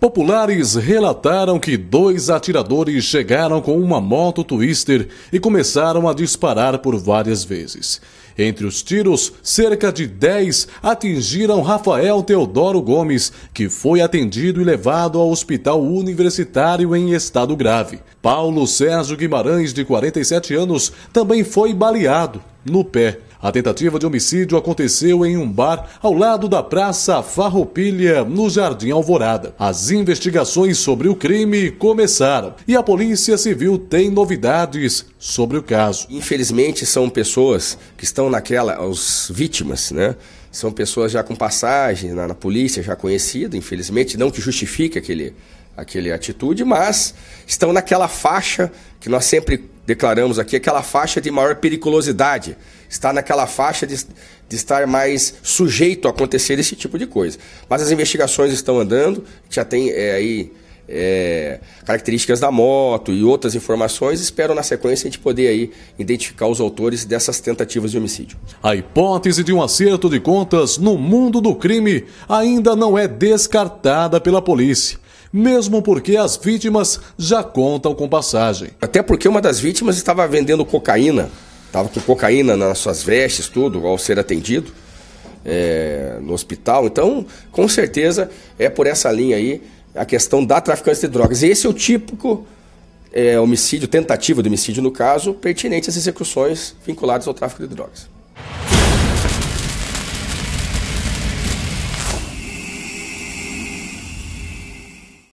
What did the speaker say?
Populares relataram que dois atiradores chegaram com uma moto twister e começaram a disparar por várias vezes. Entre os tiros, cerca de 10 atingiram Rafael Teodoro Gomes, que foi atendido e levado ao hospital universitário em estado grave. Paulo Sérgio Guimarães, de 47 anos, também foi baleado no pé. A tentativa de homicídio aconteceu em um bar ao lado da Praça Farroupilha, no Jardim Alvorada. As investigações sobre o crime começaram e a Polícia Civil tem novidades sobre o caso. Infelizmente são pessoas que estão naquela os vítimas, né? São pessoas já com passagem na, na polícia, já conhecida, infelizmente, não que justifique aquele aquele atitude, mas estão naquela faixa que nós sempre declaramos aqui, aquela faixa de maior periculosidade, está naquela faixa de, de estar mais sujeito a acontecer esse tipo de coisa. Mas as investigações estão andando, já tem é, aí é, características da moto e outras informações, espero na sequência a gente poder aí identificar os autores dessas tentativas de homicídio. A hipótese de um acerto de contas no mundo do crime ainda não é descartada pela polícia mesmo porque as vítimas já contam com passagem. Até porque uma das vítimas estava vendendo cocaína, estava com cocaína nas suas vestes, tudo, ao ser atendido é, no hospital. Então, com certeza, é por essa linha aí a questão da traficante de drogas. E esse é o típico é, homicídio, tentativa de homicídio, no caso, pertinente às execuções vinculadas ao tráfico de drogas.